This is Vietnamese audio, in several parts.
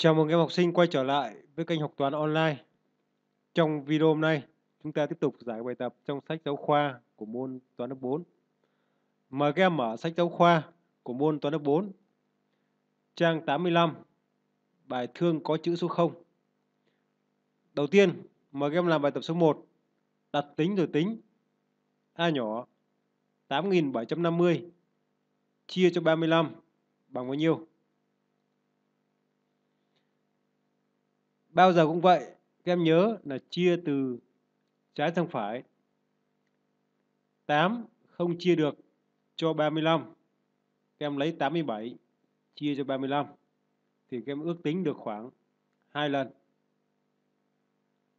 Chào mừng các học sinh quay trở lại với kênh học toán online. Trong video hôm nay, chúng ta tiếp tục giải bài tập trong sách giáo khoa của môn toán lớp 4. Mời các em mở sách giáo khoa của môn toán lớp 4, trang 85, bài thương có chữ số 0. Đầu tiên, mời các em làm bài tập số 1, đặt tính rồi tính. A nhỏ 8750 chia cho 35 bằng bao nhiêu? bao giờ cũng vậy các em nhớ là chia từ trái sang phải 8 không chia được cho 35 các em lấy 87 chia cho 35 thì các em ước tính được khoảng hai lần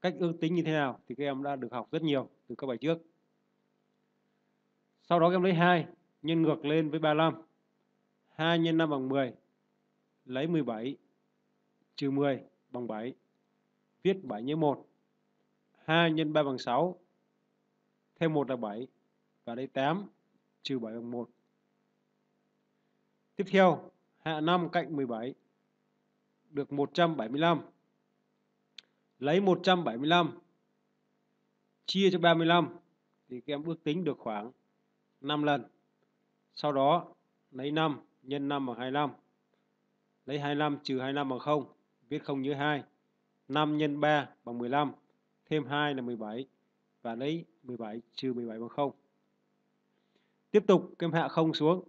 cách ước tính như thế nào thì các em đã được học rất nhiều từ các bài trước sau đó các em lấy 2 nhân ngược lên với 35 2 nhân 5 bằng 10 lấy 17 trừ 10 bằng 7 viết 7 nhân 1. 2 nhân 3 bằng 6, thêm 1 là 7, và đây 8, trừ 7 bằng 1. Tiếp theo, hạ 5 cạnh 17, được 175. Lấy 175, chia cho 35, thì các em ước tính được khoảng 5 lần. Sau đó, lấy 5 nhân 5 bằng 25. Lấy 25 trừ 25 bằng 0, viết 0 nhớ 2. 5 nhân 3 bằng 15, thêm 2 là 17 và lấy 17 trừ 17 bằng 0. Tiếp tục kem hạ không xuống.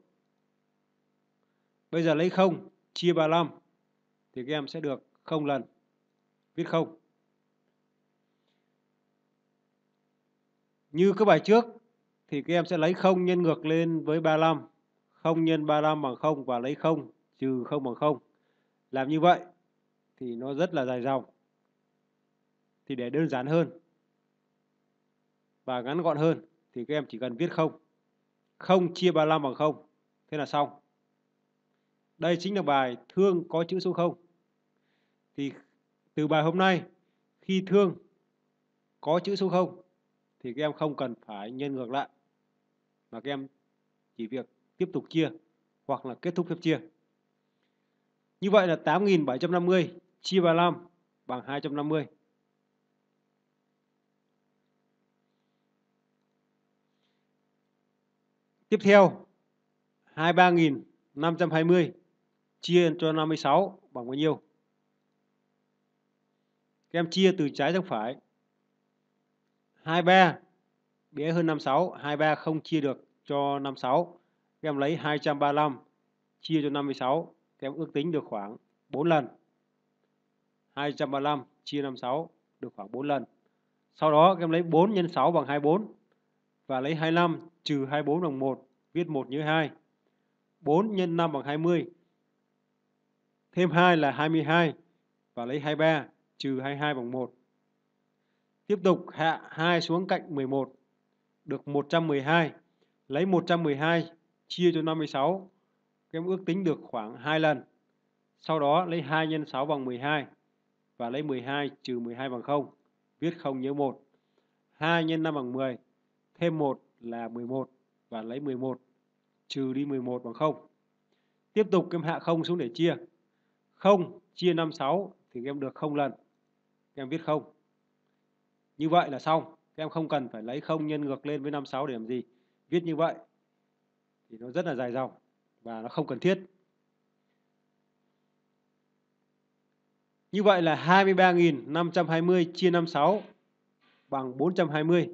Bây giờ lấy 0 chia 35 thì các em sẽ được 0 lần. Viết 0. Như các bài trước thì các em sẽ lấy 0 nhân ngược lên với 35. 0 nhân 35 bằng 0 và lấy 0 trừ 0 bằng 0. Làm như vậy thì nó rất là dài dòng thì để đơn giản hơn và ngắn gọn hơn thì các em chỉ cần viết không không chia 35 bằng không thế là xong đây chính là bài thương có chữ số 0 thì từ bài hôm nay khi thương có chữ số 0 thì các em không cần phải nhân ngược lại mà các em chỉ việc tiếp tục chia hoặc là kết thúc phép chia. Như vậy là 8.750 chia 35 bằng 250. Tiếp theo 23.520 chia cho 56 bằng bao nhiêu? Các em chia từ trái sang phải. 23 bé hơn 56, 23 không chia được cho 56. Các em lấy 235 chia cho 56, các em ước tính được khoảng 4 lần. 235 chia 56 được khoảng 4 lần. Sau đó các em lấy 4 x 6 bằng 24 và lấy 25 trừ 24 bằng 1, viết 1 nhớ 2. 4 nhân 5 bằng 20. Thêm 2 là 22 và lấy 23 trừ 22 bằng 1. Tiếp tục hạ 2 xuống cạnh 11 được 112. Lấy 112 chia cho 56. Các em ước tính được khoảng 2 lần. Sau đó lấy 2 nhân 6 bằng 12 và lấy 12 trừ 12 bằng 0, viết 0 nhớ 1. 2 nhân 5 bằng 10 thêm 1 là 11 và lấy 11 trừ đi 11 bằng 0. Tiếp tục em hạ 0 xuống để chia. 0 chia 56 thì em được 0 lần. em viết 0. Như vậy là xong. em không cần phải lấy 0 nhân ngược lên với 56 để làm gì. Viết như vậy thì nó rất là dài dòng và nó không cần thiết. Như vậy là 23.520 chia 56 bằng 420.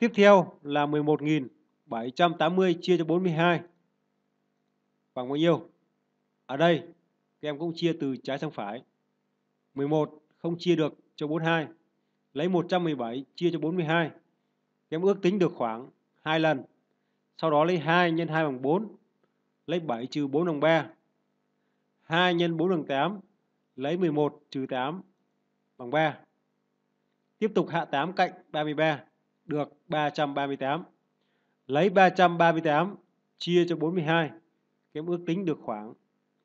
Tiếp theo là 11.780 chia cho 42 bằng bao nhiêu? Ở đây các em cũng chia từ trái sang phải. 11 không chia được cho 42. Lấy 117 chia cho 42. Các em ước tính được khoảng 2 lần. Sau đó lấy 2 nhân 2 bằng 4. Lấy 7 trừ 4 bằng 3. 2 nhân 4 bằng 8. Lấy 11 trừ 8 bằng 3. Tiếp tục hạ 8 cạnh 33 được 338. Lấy 338 chia cho 42, các em ước tính được khoảng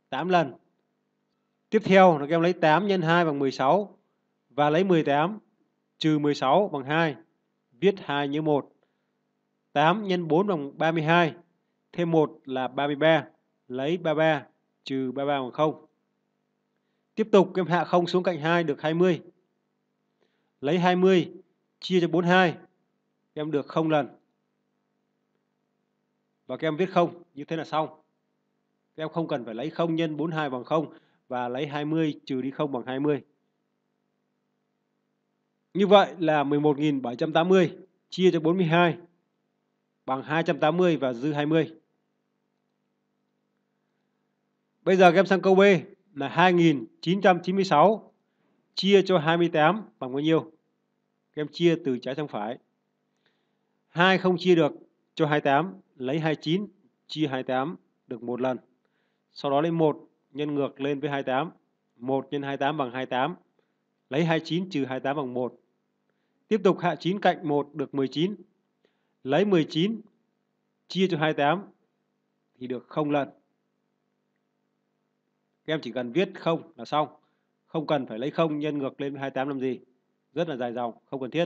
8 lần. Tiếp theo là các em lấy 8 nhân 2 bằng 16 và lấy 18 trừ 16 bằng 2, viết 2 như 1. 8 nhân 4 bằng 32, thêm 1 là 33, lấy 33 trừ 33 bằng 0. Tiếp tục các em hạ 0 xuống cạnh 2 được 20. Lấy 20 chia cho 42 các em được không lần và các em viết không như thế là xong các em không cần phải lấy không nhân 42 bằng 0 và lấy 20 trừ đi 0 bằng 20 như vậy là 11.780 chia cho 42 bằng 280 và dư 20 bây giờ các em sang câu B là 2996 chia cho 28 bằng bao nhiêu các em chia từ trái sang phải 2 không chia được cho 28, lấy 29 chia 28 được một lần. Sau đó lấy 1 nhân ngược lên với 28. 1 nhân 28 bằng 28. Lấy 29 trừ 28 bằng 1. Tiếp tục hạ 9 cạnh 1 được 19. Lấy 19 chia cho 28 thì được 0 lần. Các em chỉ cần viết 0 là xong. Không cần phải lấy 0 nhân ngược lên với 28 làm gì. Rất là dài dòng, không cần thiết.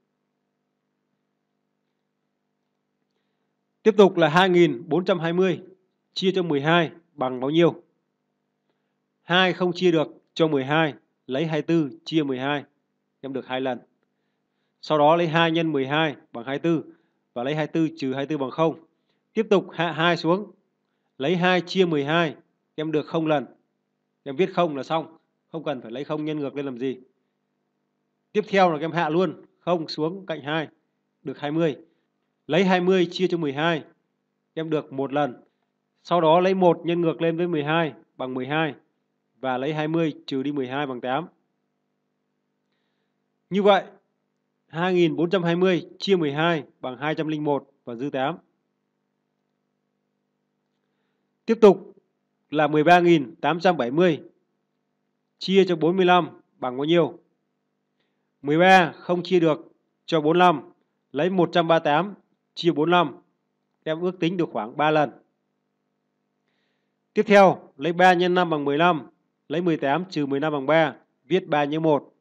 Tiếp tục là 2420 chia cho 12 bằng bao nhiêu? 2 không chia được cho 12, lấy 24 chia 12, em được hai lần. Sau đó lấy 2 nhân 12 bằng 24 và lấy 24 trừ 24 bằng 0. Tiếp tục hạ 2 xuống, lấy 2 chia 12, em được 0 lần. Em viết 0 là xong, không cần phải lấy 0 nhân ngược lên làm gì. Tiếp theo là em hạ luôn 0 xuống cạnh 2, được 20. Lấy 20 chia cho 12 em được một lần. Sau đó lấy 1 nhân ngược lên với 12 bằng 12 và lấy 20 trừ đi 12 bằng 8. Như vậy 2420 chia 12 bằng 201 và dư 8. Tiếp tục là 13.870 chia cho 45 bằng bao nhiêu? 13 không chia được cho 45 lấy 138 chia 45 em ước tính được khoảng 3 lần. Tiếp theo, lấy 3 nhân 5 bằng 15, lấy 18 trừ 15 bằng 3, viết 3 nhân 1.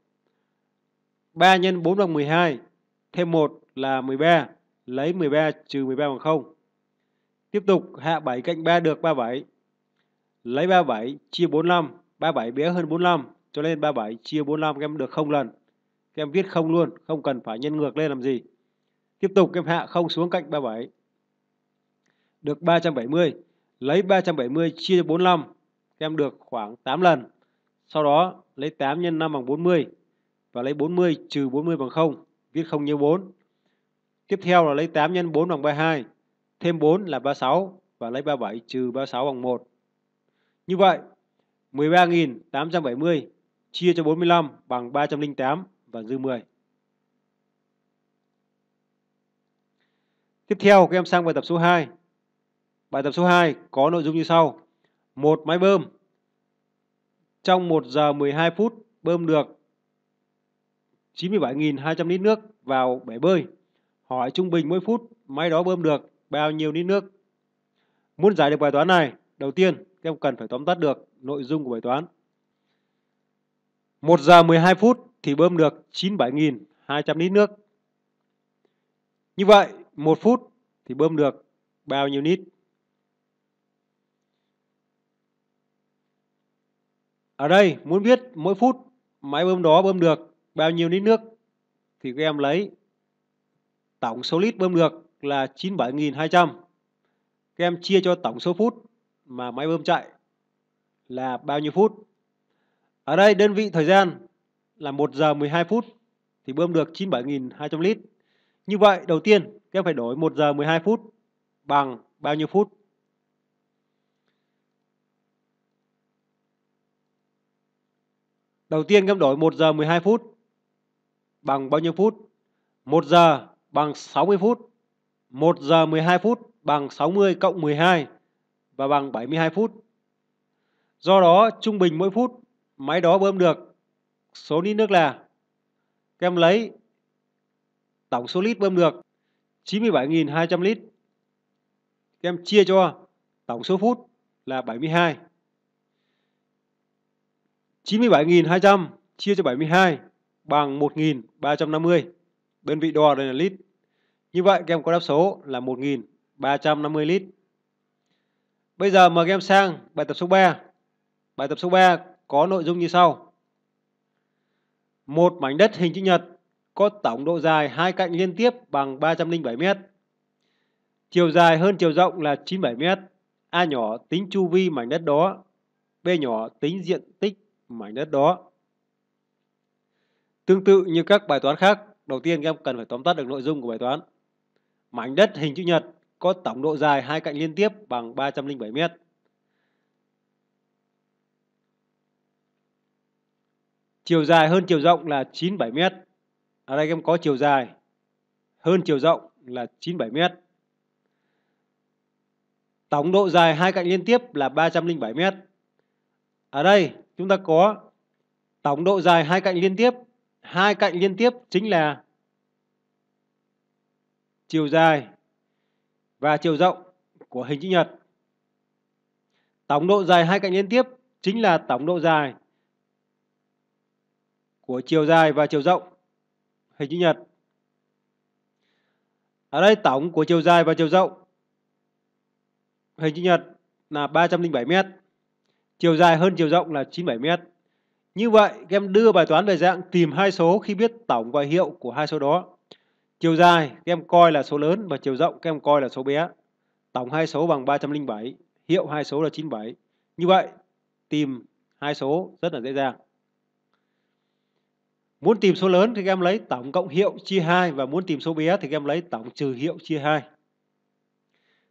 3 nhân 4 bằng 12, thêm 1 là 13, lấy 13 trừ 13 bằng 0. Tiếp tục hạ 7 cạnh 3 được 37. Lấy 37 chia 45, 37 bé hơn 45, cho nên 37 chia 45 các em được 0 lần. em viết không luôn, không cần phải nhân ngược lên làm gì. Tiếp tục em hạ không xuống cạnh 37. Được 370. Lấy 370 chia cho 45. Các em được khoảng 8 lần. Sau đó lấy 8 x 5 bằng 40. Và lấy 40 trừ 40 bằng 0. Viết 0 như 4. Tiếp theo là lấy 8 x 4 bằng 32. Thêm 4 là 36. Và lấy 37 trừ 36 bằng 1. Như vậy 13.870 chia cho 45 bằng 308 và dư 10. Tiếp theo các em sang bài tập số 2. Bài tập số 2 có nội dung như sau. Một máy bơm trong 1 giờ 12 phút bơm được 97.200 lít nước vào bể bơi. Hỏi trung bình mỗi phút máy đó bơm được bao nhiêu lít nước? Muốn giải được bài toán này, đầu tiên các em cần phải tóm tắt được nội dung của bài toán. 1 giờ 12 phút thì bơm được 97.200 lít nước. Như vậy, 1 phút thì bơm được bao nhiêu lít. Ở đây muốn biết mỗi phút máy bơm đó bơm được bao nhiêu lít nước thì các em lấy tổng số lít bơm được là 97.200. Các em chia cho tổng số phút mà máy bơm chạy là bao nhiêu phút. Ở đây đơn vị thời gian là 1 giờ 12 phút thì bơm được 97.200 lít. Như vậy đầu tiên Tiếp phải đổi 1 giờ 12 phút bằng bao nhiêu phút? Đầu tiên các em đổi 1 giờ 12 phút bằng bao nhiêu phút? 1 giờ bằng 60 phút. 1 giờ 12 phút bằng 60 cộng 12 và bằng 72 phút. Do đó, trung bình mỗi phút máy đó bơm được số lít nước là các em lấy tổng số lít bơm được 97.200 lít. Các em chia cho tổng số phút là 72. 97.200 chia cho 72 bằng 1.350. Đơn vị đo đây là lít. Như vậy các em có đáp số là 1.350 lít. Bây giờ mời các em sang bài tập số 3. Bài tập số 3 có nội dung như sau. Một mảnh đất hình chữ nhật có tổng độ dài hai cạnh liên tiếp bằng 307 m. Chiều dài hơn chiều rộng là 97 m. A nhỏ tính chu vi mảnh đất đó, B nhỏ tính diện tích mảnh đất đó. Tương tự như các bài toán khác, đầu tiên các em cần phải tóm tắt được nội dung của bài toán. Mảnh đất hình chữ nhật có tổng độ dài hai cạnh liên tiếp bằng 307 mét. Chiều dài hơn chiều rộng là 97 mét ở đây em có chiều dài hơn chiều rộng là 97 mét. Tổng độ dài hai cạnh liên tiếp là 307 mét. Ở đây chúng ta có tổng độ dài hai cạnh liên tiếp, hai cạnh liên tiếp chính là chiều dài và chiều rộng của hình chữ nhật. Tổng độ dài hai cạnh liên tiếp chính là tổng độ dài của chiều dài và chiều rộng hình chữ nhật. Ở đây tổng của chiều dài và chiều rộng hình chữ nhật là 307 m. Chiều dài hơn chiều rộng là 97 m. Như vậy, em đưa bài toán về dạng tìm hai số khi biết tổng và hiệu của hai số đó. Chiều dài em coi là số lớn và chiều rộng em coi là số bé. Tổng hai số bằng 307, hiệu hai số là 97. Như vậy, tìm hai số rất là dễ dàng. Muốn tìm số lớn thì các em lấy tổng cộng hiệu chia 2 và muốn tìm số bé thì các em lấy tổng trừ hiệu chia 2.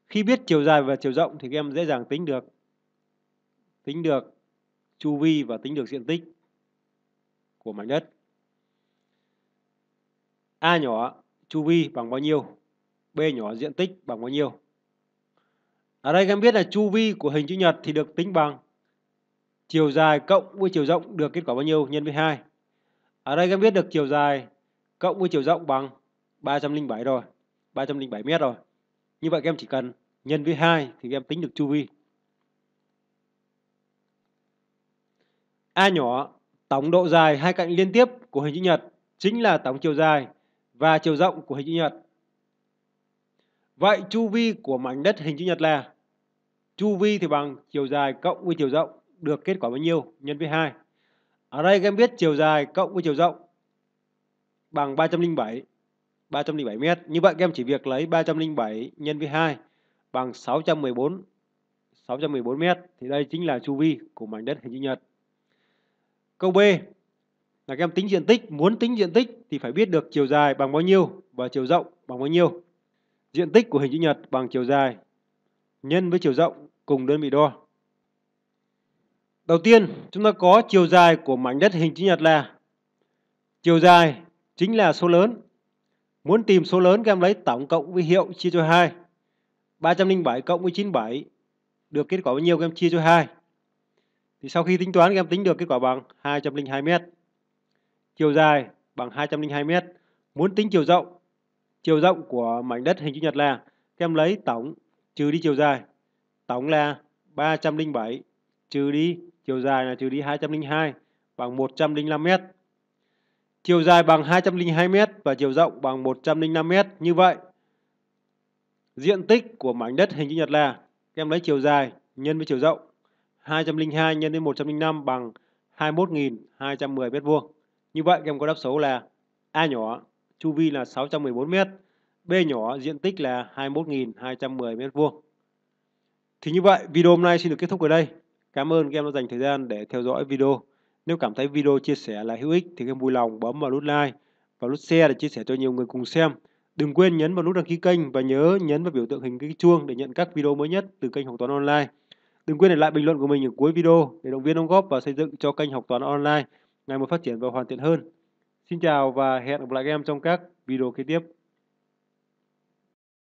Khi biết chiều dài và chiều rộng thì các em dễ dàng tính được tính được chu vi và tính được diện tích của mảnh đất. A nhỏ chu vi bằng bao nhiêu? B nhỏ diện tích bằng bao nhiêu? Ở đây các em biết là chu vi của hình chữ nhật thì được tính bằng chiều dài cộng với chiều rộng được kết quả bao nhiêu nhân với 2. Ở đây em biết được chiều dài cộng với chiều rộng bằng 307 rồi, 307 mét rồi. Như vậy các em chỉ cần nhân với 2 thì các em tính được chu vi. A nhỏ, tổng độ dài hai cạnh liên tiếp của hình chữ nhật chính là tổng chiều dài và chiều rộng của hình chữ nhật. Vậy chu vi của mảnh đất hình chữ nhật là chu vi thì bằng chiều dài cộng với chiều rộng được kết quả bao nhiêu nhân với 2. Ở đây các em biết chiều dài cộng với chiều rộng bằng 307. 307 m. Như vậy các em chỉ việc lấy 307 nhân với 2 bằng 614 614 m thì đây chính là chu vi của mảnh đất hình chữ nhật. Câu B là các em tính diện tích, muốn tính diện tích thì phải biết được chiều dài bằng bao nhiêu và chiều rộng bằng bao nhiêu. Diện tích của hình chữ nhật bằng chiều dài nhân với chiều rộng cùng đơn vị đo. Đầu tiên, chúng ta có chiều dài của mảnh đất hình chữ nhật là chiều dài chính là số lớn. Muốn tìm số lớn các em lấy tổng cộng với hiệu chia cho 2. 307 cộng với 97 được kết quả bao nhiêu các em chia cho 2. Thì sau khi tính toán các em tính được kết quả bằng 202 m. Chiều dài bằng 202 m. Muốn tính chiều rộng, chiều rộng của mảnh đất hình chữ nhật là các em lấy tổng trừ đi chiều dài. Tổng là 307 trừ đi chiều dài là trừ đi 202 bằng 105 m. Chiều dài bằng 202 m và chiều rộng bằng 105 m. Như vậy, diện tích của mảnh đất hình chữ nhật là em lấy chiều dài nhân với chiều rộng 202 nhân với 105 bằng 21.210 m2. Như vậy em có đáp số là A nhỏ, chu vi là 614 m, B nhỏ, diện tích là 21.210 m2. Thì như vậy video hôm nay xin được kết thúc ở đây. Cảm ơn các em đã dành thời gian để theo dõi video. Nếu cảm thấy video chia sẻ là hữu ích thì các em vui lòng bấm vào nút like và nút share để chia sẻ cho nhiều người cùng xem. Đừng quên nhấn vào nút đăng ký kênh và nhớ nhấn vào biểu tượng hình cái chuông để nhận các video mới nhất từ kênh Học Toán Online. Đừng quên để lại bình luận của mình ở cuối video để động viên đóng góp và xây dựng cho kênh Học Toán Online ngày một phát triển và hoàn thiện hơn. Xin chào và hẹn gặp lại các em trong các video kế tiếp.